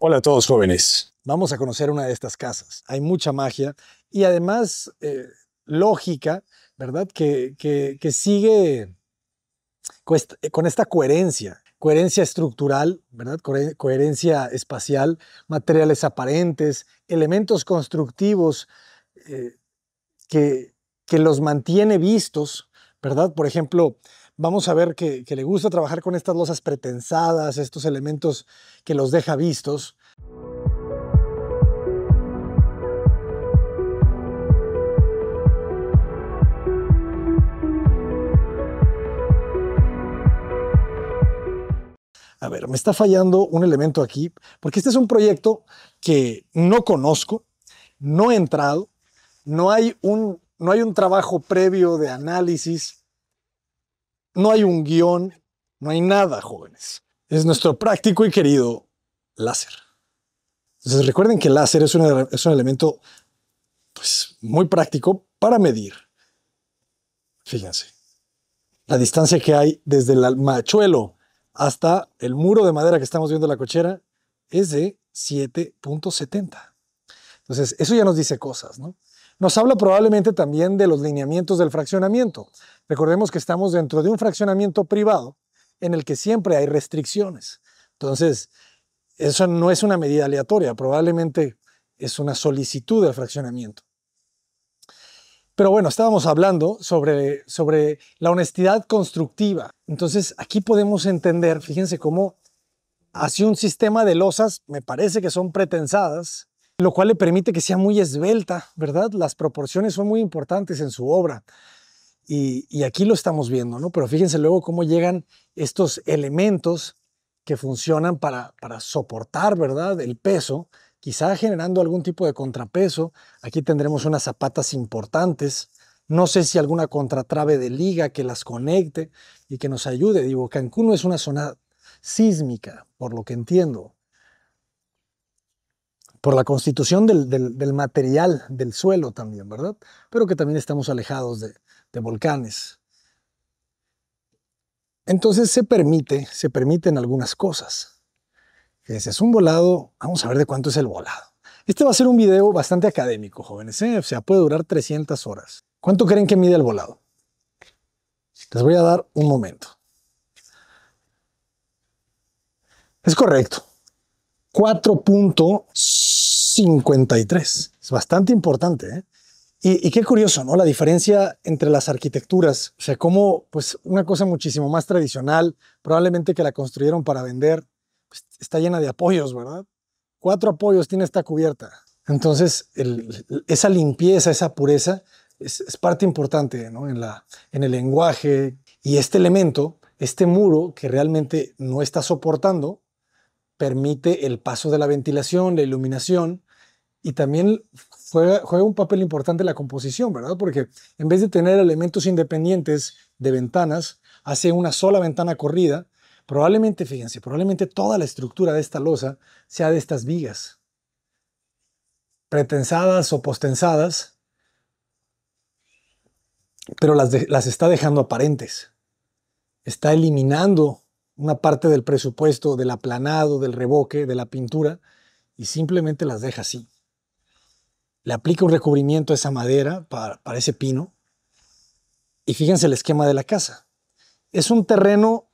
Hola a todos jóvenes. Vamos a conocer una de estas casas. Hay mucha magia y además eh, lógica, ¿verdad? Que, que, sigue con esta coherencia. Coherencia estructural, ¿verdad? Coherencia espacial, materiales aparentes, elementos constructivos eh, que, que los mantiene vistos, ¿verdad? Por ejemplo, vamos a ver que, le gusta trabajar con estas losas pretensadas, estos elementos que los deja vistos. A ver, me está fallando un elemento aquí, porque este es un proyecto que no conozco, no he entrado, no hay no hay un trabajo previo de análisis no hay un guión, no hay nada, jóvenes. Es nuestro práctico y querido láser. Entonces recuerden que el láser es un, es un elemento pues, muy práctico para medir. Fíjense, la distancia que hay desde el machuelo hasta el muro de madera que estamos viendo en la cochera es de 7.70. Entonces, eso ya nos dice cosas, ¿no? Nos habla probablemente también de los lineamientos del fraccionamiento. Recordemos que estamos dentro de un fraccionamiento privado en el que siempre hay restricciones. Entonces, eso no es una medida aleatoria, probablemente es una solicitud del fraccionamiento. Pero bueno, estábamos hablando sobre, sobre la honestidad constructiva. Entonces, aquí podemos entender, fíjense cómo hacia un sistema de losas, me parece que son pretensadas, lo cual le permite que sea muy esbelta, ¿verdad? Las proporciones son muy importantes en su obra. Y, aquí lo estamos viendo, ¿no? Pero fíjense luego cómo llegan estos elementos que funcionan para, para soportar, ¿verdad? El peso, quizá generando algún tipo de contrapeso. Aquí tendremos unas zapatas importantes. No sé si alguna contratrave de liga que las conecte y que nos ayude. Digo, Cancún no es una zona sísmica, por lo que entiendo por la constitución del, material del suelo también, ¿verdad? Pero que también estamos alejados de, volcanes. Entonces se permite, se permiten algunas cosas. Ese es un volado, vamos a ver de cuánto es el volado. Este va a ser un video bastante académico, jóvenes, ¿eh? o sea, puede durar 300 horas. ¿Cuánto creen que mide el volado? Les voy a dar un momento. Es correcto. 4. 53. Es bastante importante. ¿eh? Y, qué curioso, ¿no? La diferencia entre las arquitecturas, o sea, cómo, pues, una cosa muchísimo más tradicional, probablemente que la construyeron para vender, pues, está llena de apoyos, ¿verdad? Cuatro apoyos tiene esta cubierta. Entonces, el, esa limpieza, esa pureza, es, es, parte importante, ¿no? En, la, en el lenguaje y este elemento, este muro que realmente no está soportando, permite el paso de la ventilación, la iluminación, y también juega, un papel importante la composición, ¿verdad? Porque en vez de tener elementos independientes de ventanas, hace una sola ventana corrida. Probablemente, fíjense, probablemente toda la estructura de esta losa sea de estas vigas, pretensadas o postensadas, pero las, las está dejando aparentes. Está eliminando una parte del presupuesto, del aplanado, del revoque, de la pintura, y simplemente las deja así le aplica un recubrimiento a esa madera para, para ese pino. Y fíjense el esquema de la casa. Es un terreno,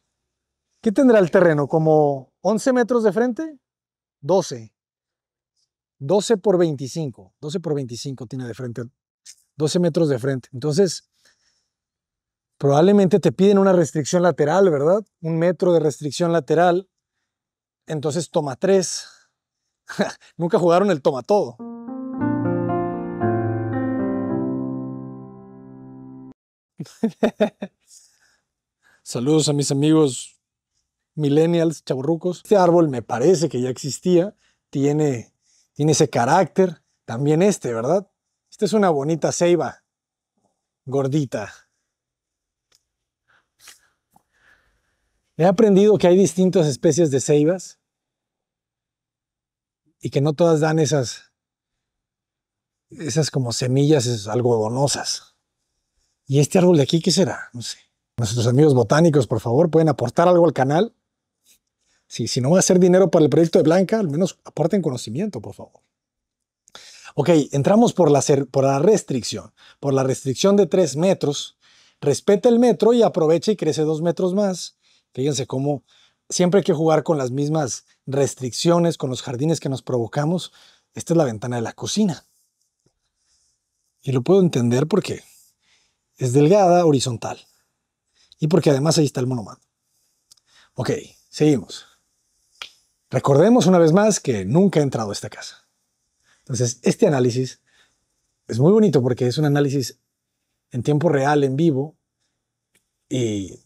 ¿qué tendrá el terreno? ¿Como 11 metros de frente? 12. 12 por 25. 12 por 25 tiene de frente. 12 metros de frente. Entonces, probablemente te piden una restricción lateral, ¿verdad? Un metro de restricción lateral. Entonces toma 3. Nunca jugaron el toma todo. Saludos a mis amigos millennials, chaburrucos. Este árbol me parece que ya existía, tiene, tiene ese carácter. También este, ¿verdad? Esta es una bonita ceiba, gordita. He aprendido que hay distintas especies de ceibas y que no todas dan esas, esas como semillas algodonosas. ¿Y este árbol de aquí qué será? No sé. Nuestros amigos botánicos, por favor, pueden aportar algo al canal. si no va a ser dinero para el proyecto de Blanca, al menos aporten conocimiento, por favor. Ok, entramos por la, restricción, por la restricción de tres metros. Respeta el metro y aprovecha y crece dos metros más. Fíjense cómo siempre hay que jugar con las mismas restricciones, con los jardines que nos provocamos. Esta es la ventana de la cocina. Y lo puedo entender porque es delgada, horizontal. Y porque además ahí está el monomando. Ok, seguimos. Recordemos una vez más que nunca he entrado a esta casa. Entonces, este análisis es muy bonito porque es un análisis en tiempo real, en vivo, y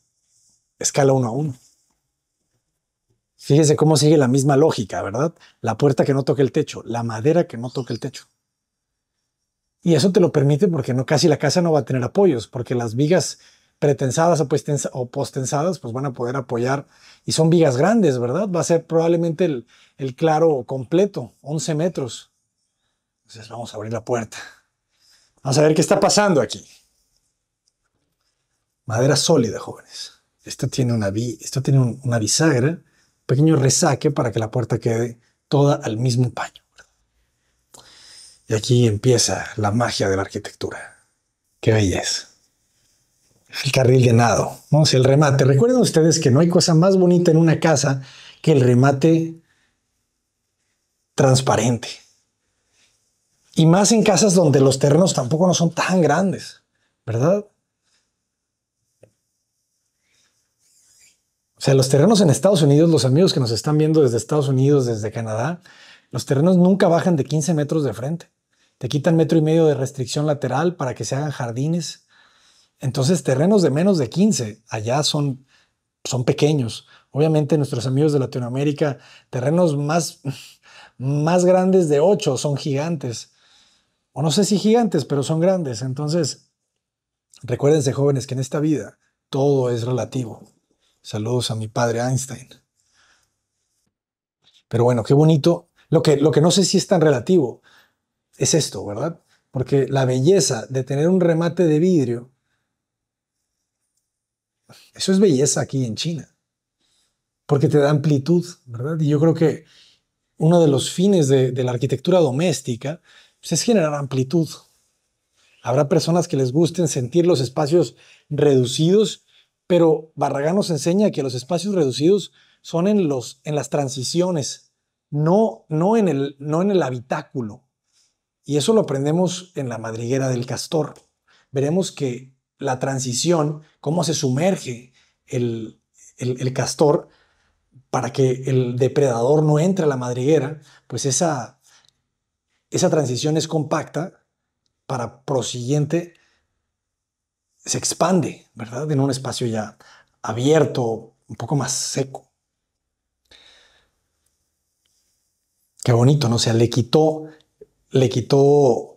escala uno a uno. Fíjese cómo sigue la misma lógica, ¿verdad? La puerta que no toca el techo, la madera que no toca el techo. Y eso te lo permite porque no casi la casa no va a tener apoyos, porque las vigas pretensadas o postensadas pues van a poder apoyar y son vigas grandes, ¿verdad? Va a ser probablemente el, claro completo, 11 metros. Entonces vamos a abrir la puerta. Vamos a ver qué está pasando aquí. Madera sólida, jóvenes. Esto tiene una, esto un, una bisagra, pequeño resaque para que la puerta quede toda al mismo paño. Y aquí empieza la magia de la arquitectura. ¡Qué belleza! El carril de nado, ¿no? el remate. Recuerden ustedes que no hay cosa más bonita en una casa que el remate transparente. Y más en casas donde los terrenos tampoco no son tan grandes, ¿verdad? O sea, los terrenos en Estados Unidos, los amigos que nos están viendo desde Estados Unidos, desde Canadá, los terrenos nunca bajan de 15 metros de frente te quitan metro y medio de restricción lateral para que se hagan jardines. Entonces, terrenos de menos de 15 allá son, son pequeños. Obviamente, nuestros amigos de Latinoamérica, terrenos más, más grandes de 8 son gigantes. O no sé si gigantes, pero son grandes. Entonces, recuérdense, jóvenes, que en esta vida todo es relativo. Saludos a mi padre Einstein. Pero bueno, qué bonito. Lo que, lo que no sé si es tan relativo, es esto, ¿verdad? Porque la belleza de tener un remate de vidrio, eso es belleza aquí en China, porque te da amplitud, ¿verdad? Y yo creo que uno de los fines de, la arquitectura doméstica pues, es generar amplitud. Habrá personas que les gusten sentir los espacios reducidos, pero Barragán nos enseña que los espacios reducidos son en, los, en las transiciones, no, no, en el, no en el habitáculo. Y eso lo aprendemos en la madriguera del castor. Veremos que la transición, cómo se sumerge el, castor para que el depredador no entre a la madriguera, pues esa, esa transición es compacta para prosiguiente se expande, ¿verdad? En un espacio ya abierto, un poco más seco. Qué bonito, ¿no? O sea, le quitó le quitó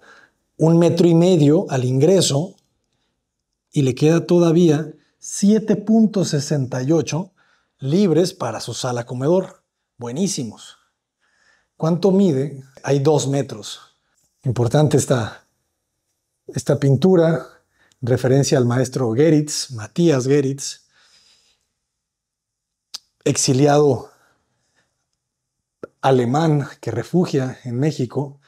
un metro y medio al ingreso y le queda todavía 7.68 libres para su sala comedor. Buenísimos. ¿Cuánto mide? Hay dos metros. Importante esta, esta pintura, referencia al maestro Geritz, Matías Geritz, exiliado alemán que refugia en México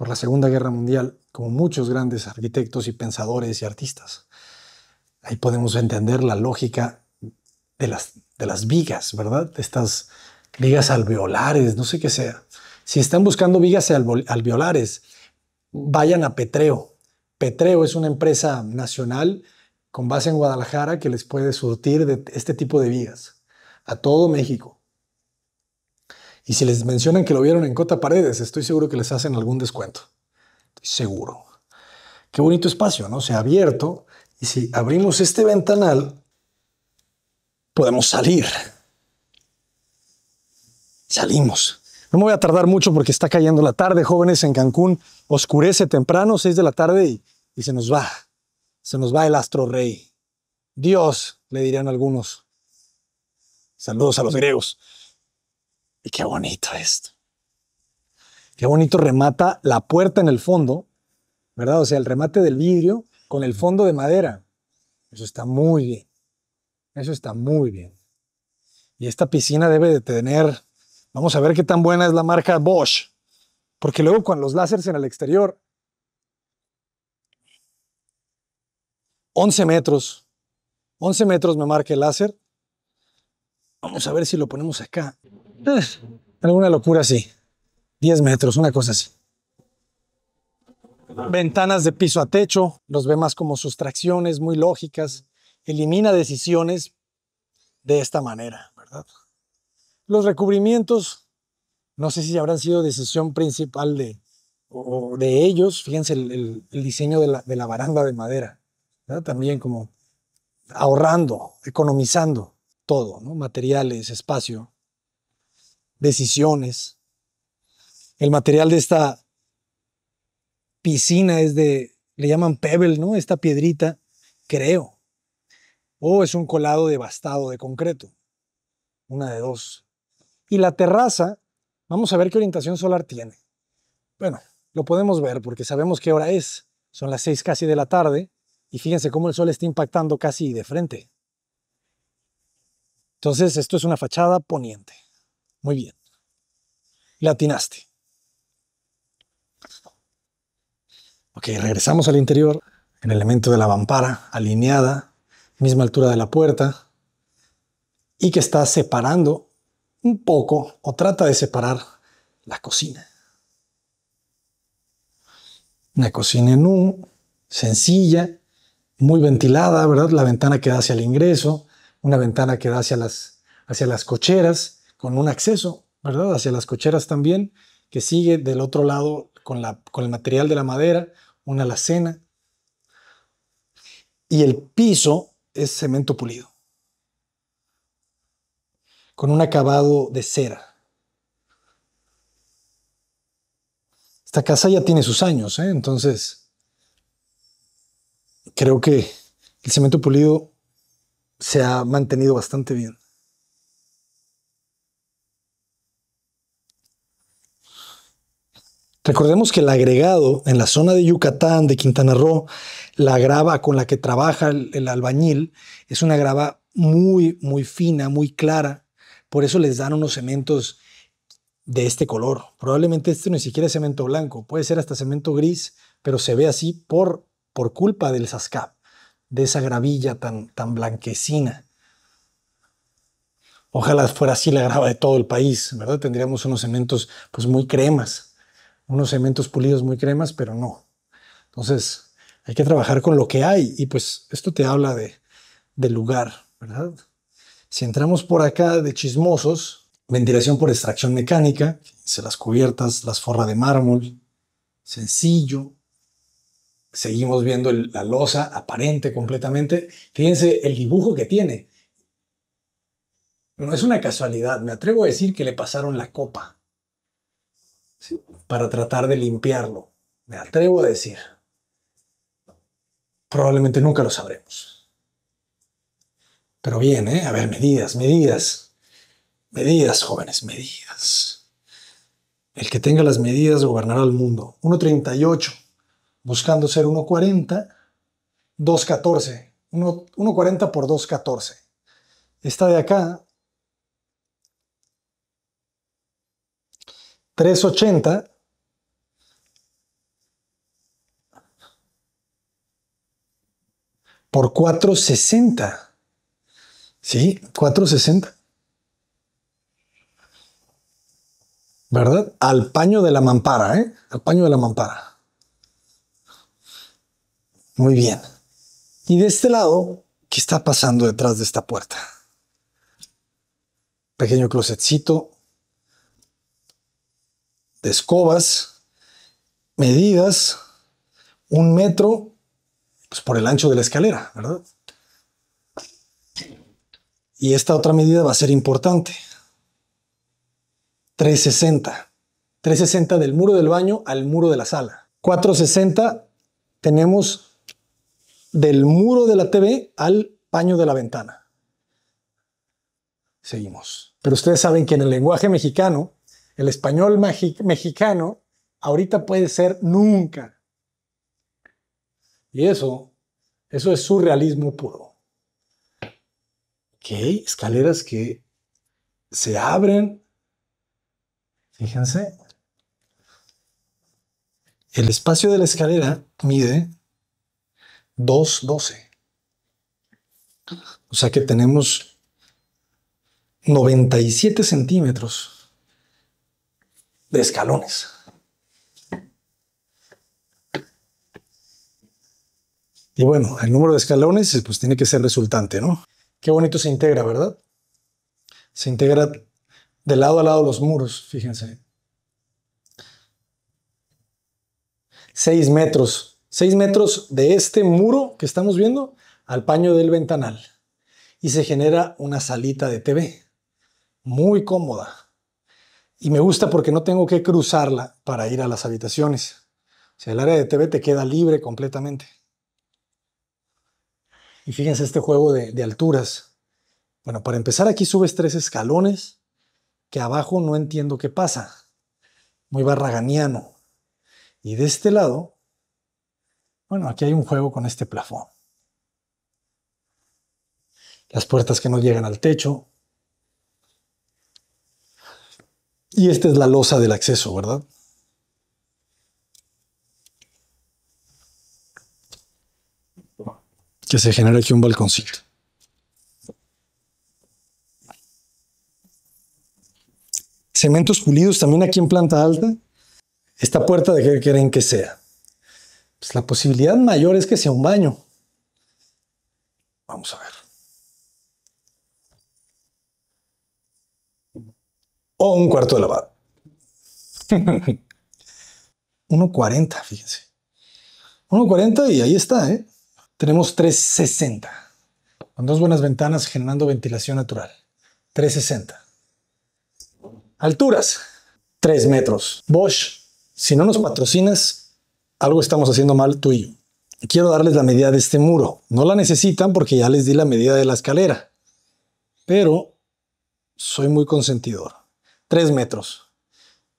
por la Segunda Guerra Mundial, como muchos grandes arquitectos y pensadores y artistas. Ahí podemos entender la lógica de las, de las vigas, ¿verdad? De estas vigas alveolares, no sé qué sea. Si están buscando vigas alveolares, vayan a Petreo. Petreo es una empresa nacional con base en Guadalajara que les puede surtir de este tipo de vigas a todo México. Y si les mencionan que lo vieron en Cota Paredes, estoy seguro que les hacen algún descuento. Estoy seguro. Qué bonito espacio, ¿no? Se ha abierto. Y si abrimos este ventanal, podemos salir. Salimos. No me voy a tardar mucho porque está cayendo la tarde, jóvenes, en Cancún. Oscurece temprano, 6 de la tarde, y, y se nos va. Se nos va el astro rey. Dios, le dirían algunos. Saludos a los griegos. Y qué bonito esto. Qué bonito remata la puerta en el fondo, ¿verdad? O sea, el remate del vidrio con el fondo de madera. Eso está muy bien. Eso está muy bien. Y esta piscina debe de tener, vamos a ver qué tan buena es la marca Bosch, porque luego con los láseres en el exterior, 11 metros, 11 metros me marca el láser. Vamos a ver si lo ponemos acá. Eh, alguna locura sí, 10 metros, una cosa así. Ventanas de piso a techo, los ve más como sustracciones muy lógicas. Elimina decisiones de esta manera, ¿verdad? Los recubrimientos, no sé si habrán sido decisión principal de, o de ellos. Fíjense el, diseño de la, baranda de madera, también como ahorrando, economizando todo, ¿no? materiales, espacio decisiones. El material de esta piscina es de, le llaman pebble, ¿no? Esta piedrita, creo. O es un colado devastado de concreto. Una de dos. Y la terraza, vamos a ver qué orientación solar tiene. Bueno, lo podemos ver porque sabemos qué hora es. Son las seis casi de la tarde y fíjense cómo el sol está impactando casi de frente. Entonces, esto es una fachada poniente. Muy bien. Latinaste. Ok, regresamos al interior, el elemento de la vampara, alineada, misma altura de la puerta, y que está separando un poco, o trata de separar, la cocina. Una cocina en un, sencilla, muy ventilada, ¿verdad? La ventana que da hacia el ingreso, una ventana que da hacia las, hacia las cocheras, con un acceso, ¿verdad? Hacia las cocheras también, que sigue del otro lado con, la, con el material de la madera, una alacena. Y el piso es cemento pulido, con un acabado de cera. Esta casa ya tiene sus años, ¿eh? entonces creo que el cemento pulido se ha mantenido bastante bien. Recordemos que el agregado en la zona de Yucatán, de Quintana Roo, la grava con la que trabaja el, albañil es una grava muy, muy fina, muy clara. Por eso les dan unos cementos de este color. Probablemente este ni siquiera es cemento blanco, puede ser hasta cemento gris, pero se ve así por, por culpa del sascap, de esa gravilla tan, tan blanquecina. Ojalá fuera así la grava de todo el país, ¿verdad? Tendríamos unos cementos pues muy cremas unos cementos pulidos muy cremas, pero no. Entonces, hay que trabajar con lo que hay y pues esto te habla de, lugar, ¿verdad? Si entramos por acá de chismosos, ventilación por extracción mecánica, se las cubiertas, las forra de mármol, sencillo. Seguimos viendo la losa aparente completamente. Fíjense el dibujo que tiene. No es una casualidad, me atrevo a decir que le pasaron la copa para tratar de limpiarlo. Me atrevo a decir, probablemente nunca lo sabremos. Pero bien, ¿eh? a ver, medidas, medidas, medidas, jóvenes, medidas. El que tenga las medidas gobernará el mundo. 1.38, buscando ser 1.40, 2.14, 1.40 por 2.14. Esta de acá 380 por 460. ¿Sí? 460. ¿Verdad? Al paño de la mampara, ¿eh? Al paño de la mampara. Muy bien. Y de este lado, ¿qué está pasando detrás de esta puerta? Pequeño closetcito, de escobas, medidas, un metro pues, por el ancho de la escalera, ¿verdad? Y esta otra medida va a ser importante. 360. 360 del muro del baño al muro de la sala. 460 tenemos del muro de la TV al paño de la ventana. Seguimos. Pero ustedes saben que en el lenguaje mexicano el español mexicano ahorita puede ser nunca. Y eso, eso es surrealismo puro. Que escaleras que se abren. Fíjense. El espacio de la escalera mide 2,12. O sea que tenemos 97 centímetros de escalones. Y bueno, el número de escalones pues tiene que ser resultante, ¿no? Qué bonito se integra, ¿verdad? Se integra de lado a lado los muros, fíjense. seis metros, 6 metros de este muro que estamos viendo al paño del ventanal. Y se genera una salita de TV, muy cómoda. Y me gusta porque no tengo que cruzarla para ir a las habitaciones. O sea, el área de TV te queda libre completamente. Y fíjense este juego de, alturas. Bueno, para empezar aquí subes tres escalones que abajo no entiendo qué pasa. Muy barraganiano. Y de este lado, bueno, aquí hay un juego con este plafón. Las puertas que no llegan al techo, Y esta es la losa del acceso, ¿verdad? Que se genera aquí un balconcito. Cementos pulidos también aquí en planta alta. Esta puerta de qué quieren que sea. Pues la posibilidad mayor es que sea un baño. Vamos a ver. o un cuarto de lavado. 1.40, fíjense. 1.40 y ahí está, ¿eh? Tenemos 3.60. Con dos buenas ventanas generando ventilación natural. 3.60. Alturas, 3 metros. Bosch, si no nos patrocinas, algo estamos haciendo mal tú y yo. Quiero darles la medida de este muro. No la necesitan porque ya les di la medida de la escalera. Pero soy muy consentidor 3 metros.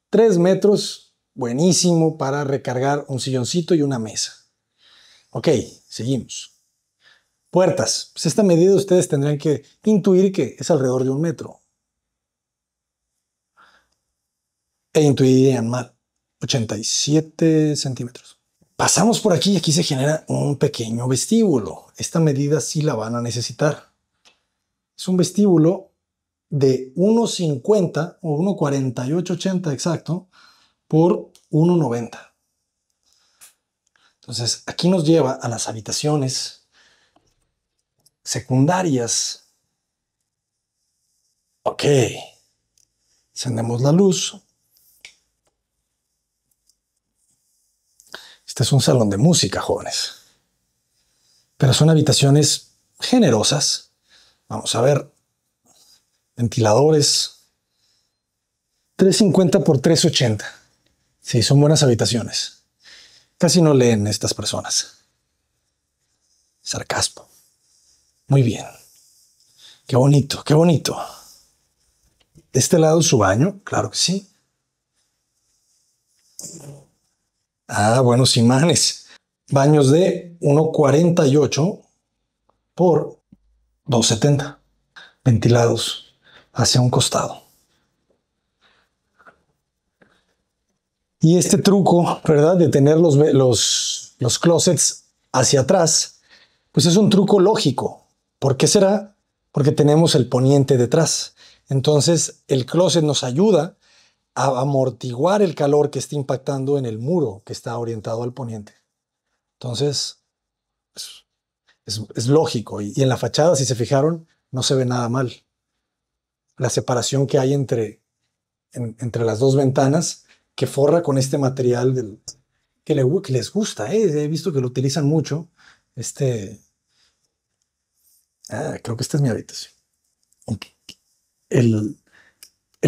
3 metros, buenísimo para recargar un silloncito y una mesa. Ok, seguimos. Puertas. Pues esta medida ustedes tendrían que intuir que es alrededor de un metro. E intuirían mal. 87 centímetros. Pasamos por aquí y aquí se genera un pequeño vestíbulo. Esta medida sí la van a necesitar. Es un vestíbulo de 1,50 o 1,4880 exacto por 1,90. Entonces, aquí nos lleva a las habitaciones secundarias. Ok. Encendemos la luz. Este es un salón de música, jóvenes. Pero son habitaciones generosas. Vamos a ver ventiladores. 350 por 380. Sí, son buenas habitaciones. Casi no leen estas personas. Sarcasmo. Muy bien. Qué bonito, qué bonito. De este lado su baño, claro que sí. Ah, buenos imanes. Baños de 1,48 por 2,70. Ventilados hacia un costado. Y este truco, ¿verdad? De tener los, los, closets hacia atrás, pues es un truco lógico. ¿Por qué será? Porque tenemos el poniente detrás. Entonces el closet nos ayuda a amortiguar el calor que está impactando en el muro que está orientado al poniente. Entonces, es, lógico. y en la fachada, si se fijaron, no se ve nada mal la separación que hay entre, entre las dos ventanas que forra con este material que, les gusta. ¿eh? He visto que lo utilizan mucho. Este, ah, creo que esta es mi habitación. El,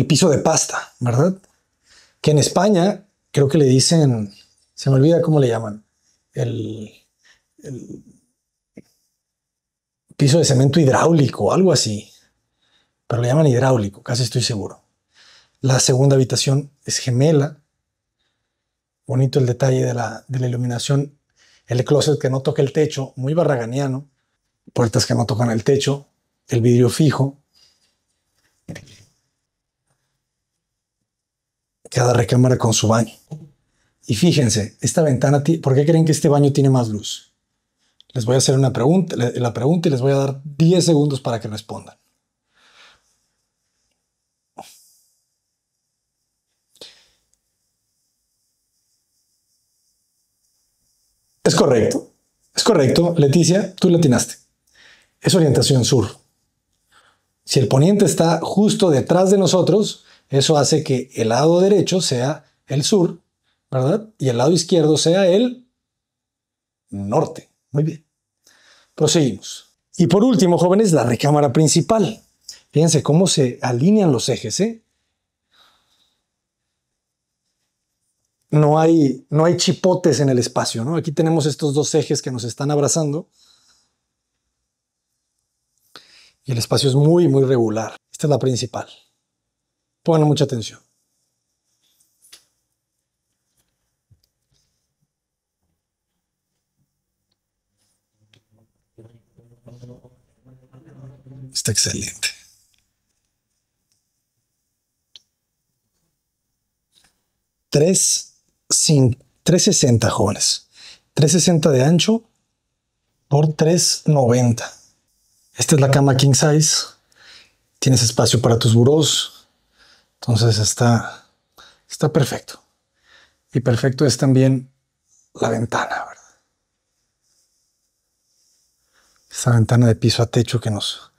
piso de pasta, ¿verdad? Que en España creo que le dicen, se me olvida cómo le llaman, el piso de cemento hidráulico, algo así pero le llaman hidráulico, casi estoy seguro. La segunda habitación es gemela. Bonito el detalle de la, iluminación. El closet que no toca el techo, muy barraganiano. Puertas que no tocan el techo. El vidrio fijo. Cada recámara con su baño. Y fíjense, esta ventana, ¿por qué creen que este baño tiene más luz? Les voy a hacer una pregunta, la pregunta y les voy a dar 10 segundos para que respondan. Es correcto. Es correcto. Leticia, tú atinaste. Es orientación sur. Si el poniente está justo detrás de nosotros, eso hace que el lado derecho sea el sur, ¿verdad? Y el lado izquierdo sea el norte. Muy bien. Proseguimos. Y por último, jóvenes, la recámara principal. Fíjense cómo se alinean los ejes. ¿eh? no hay, no hay chipotes en el espacio, ¿no? Aquí tenemos estos dos ejes que nos están abrazando. Y el espacio es muy, muy regular. Esta es la principal. Pongan mucha atención. Está excelente. Tres sin 360, jóvenes. 360 de ancho por 390. Esta es la cama king size. Tienes espacio para tus burros. Entonces está, está perfecto. Y perfecto es también la ventana, Esta ventana de piso a techo que nos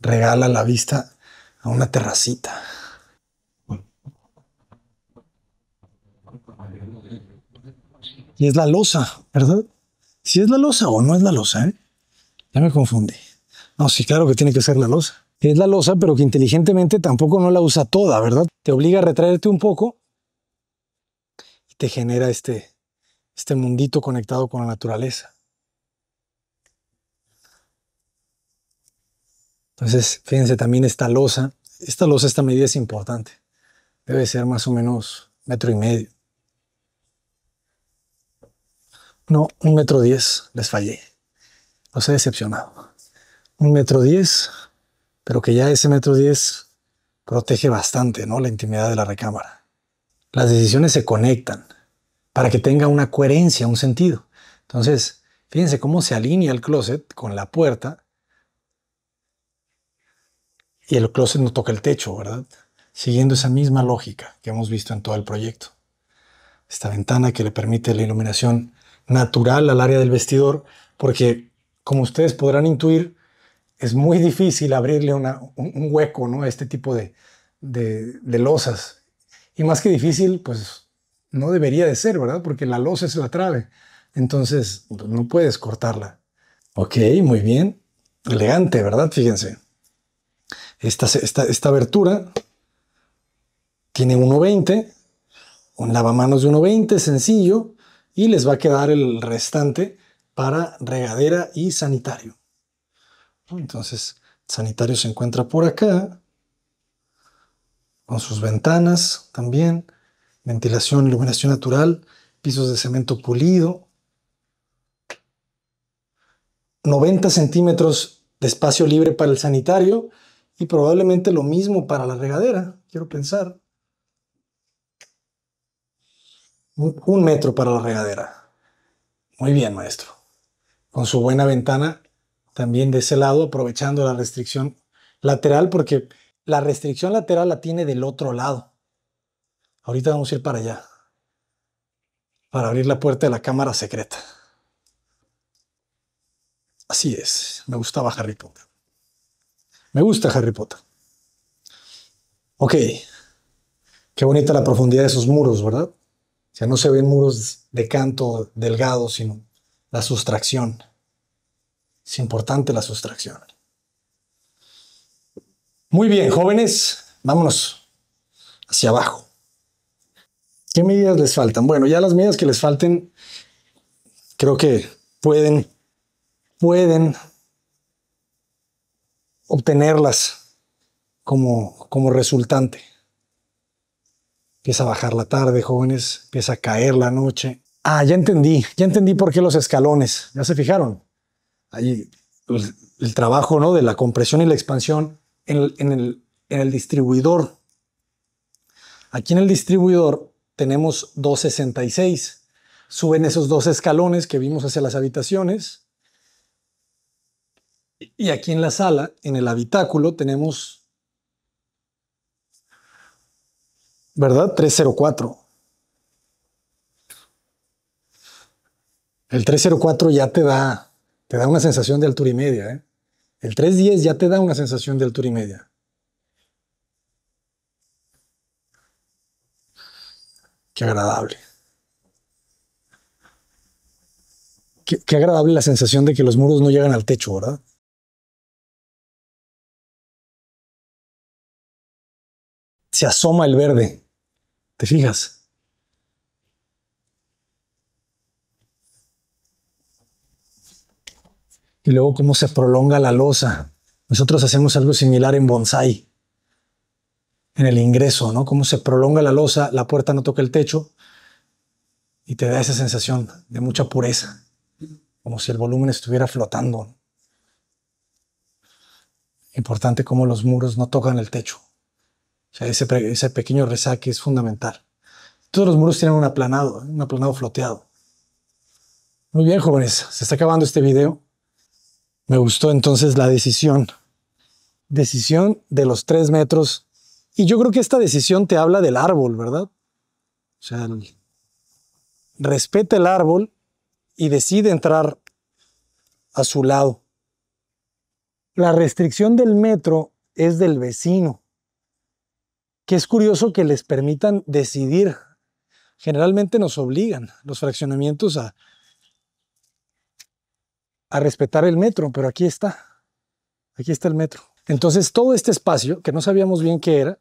regala la vista a una terracita. Y es la losa, ¿verdad? Si es la losa o no es la losa, ¿eh? Ya me confundí. No, sí, claro que tiene que ser la losa. Es la losa, pero que inteligentemente tampoco no la usa toda, ¿verdad? Te obliga a retraerte un poco y te genera este, este mundito conectado con la naturaleza. Entonces, fíjense también esta losa. Esta losa, esta medida es importante. Debe ser más o menos metro y medio. No, un metro diez les fallé. Los he decepcionado. Un metro diez, pero que ya ese metro diez protege bastante ¿no? la intimidad de la recámara. Las decisiones se conectan para que tenga una coherencia, un sentido. Entonces, fíjense cómo se alinea el closet con la puerta y el closet no toca el techo, ¿verdad? Siguiendo esa misma lógica que hemos visto en todo el proyecto. Esta ventana que le permite la iluminación natural al área del vestidor, porque como ustedes podrán intuir, es muy difícil abrirle un, hueco ¿no? a este tipo de, de, losas. Y más que difícil, pues no debería de ser, ¿verdad? Porque la losa es la trave. Entonces, no puedes cortarla. Ok, muy bien. Elegante, ¿verdad? Fíjense. Esta, esta abertura tiene 1.20, un lavamanos de 1.20, sencillo y les va a quedar el restante para regadera y sanitario. Entonces, sanitario se encuentra por acá, con sus ventanas también, ventilación, iluminación natural, pisos de cemento pulido, 90 centímetros de espacio libre para el sanitario y probablemente lo mismo para la regadera, quiero pensar un metro para la regadera. Muy bien, maestro. Con su buena ventana, también de ese lado, aprovechando la restricción lateral, porque la restricción lateral la tiene del otro lado. Ahorita vamos a ir para allá, para abrir la puerta de la cámara secreta. Así es, me gustaba Harry Potter. Me gusta Harry Potter. Ok, qué bonita la profundidad de esos muros, ¿verdad? O sea, no se ven muros de canto delgado, sino la sustracción. Es importante la sustracción. Muy bien, jóvenes, vámonos hacia abajo. ¿Qué medidas les faltan? Bueno, ya las medidas que les falten, creo que pueden, pueden obtenerlas como, como resultante. Empieza a bajar la tarde, jóvenes, empieza a caer la noche. Ah, ya entendí, ya entendí por qué los escalones, ya se fijaron. Ahí pues, el, trabajo ¿no? de la compresión y la expansión en en el distribuidor. Aquí en el distribuidor tenemos 266. Suben esos dos escalones que vimos hacia las habitaciones. Y aquí en la sala, en el habitáculo, tenemos ¿verdad? 304. El 304 ya te da, te da una sensación de altura y media. ¿eh? El 310 ya te da una sensación de altura y media. Qué agradable. Qué, qué agradable la sensación de que los muros no llegan al techo, ¿verdad? se asoma el verde. ¿Te fijas? Y luego cómo se prolonga la losa. Nosotros hacemos algo similar en bonsai, en el ingreso, ¿no? Cómo se prolonga la losa, la puerta no toca el techo y te da esa sensación de mucha pureza, como si el volumen estuviera flotando. Importante cómo los muros no tocan el techo. O sea, ese, pequeño resaque es fundamental. Todos los muros tienen un aplanado, un aplanado floteado. Muy bien, jóvenes, se está acabando este video. Me gustó entonces la decisión. Decisión de los tres metros. Y yo creo que esta decisión te habla del árbol, ¿verdad? O sea, respeta el árbol y decide entrar a su lado. La restricción del metro es del vecino que es curioso que les permitan decidir. Generalmente nos obligan los fraccionamientos a, respetar el metro, pero aquí está. Aquí está el metro. Entonces todo este espacio, que no sabíamos bien qué era,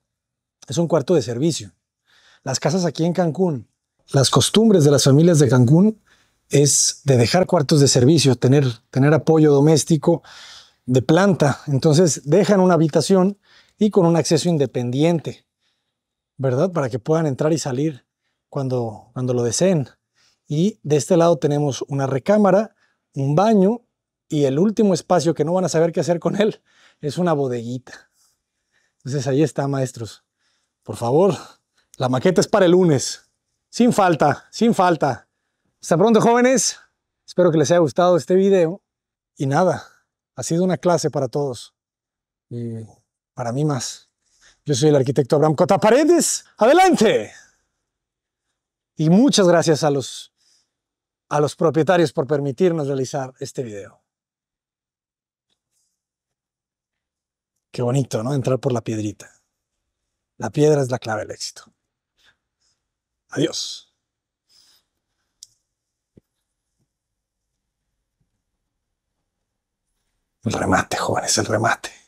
es un cuarto de servicio. Las casas aquí en Cancún, las costumbres de las familias de Cancún es de dejar cuartos de servicio, tener, tener apoyo doméstico de planta. Entonces dejan una habitación y con un acceso independiente. ¿verdad? Para que puedan entrar y salir cuando, cuando lo deseen. Y de este lado tenemos una recámara, un baño y el último espacio que no van a saber qué hacer con él es una bodeguita. Entonces ahí está, maestros. Por favor, la maqueta es para el lunes. Sin falta, sin falta. Hasta pronto, jóvenes. Espero que les haya gustado este video. Y nada, ha sido una clase para todos. Y para mí más. Yo soy el arquitecto Abraham Cota Paredes. ¡Adelante! Y muchas gracias a los, a los propietarios por permitirnos realizar este video. Qué bonito, ¿no? Entrar por la piedrita. La piedra es la clave del éxito. Adiós. El remate, jóvenes, el remate.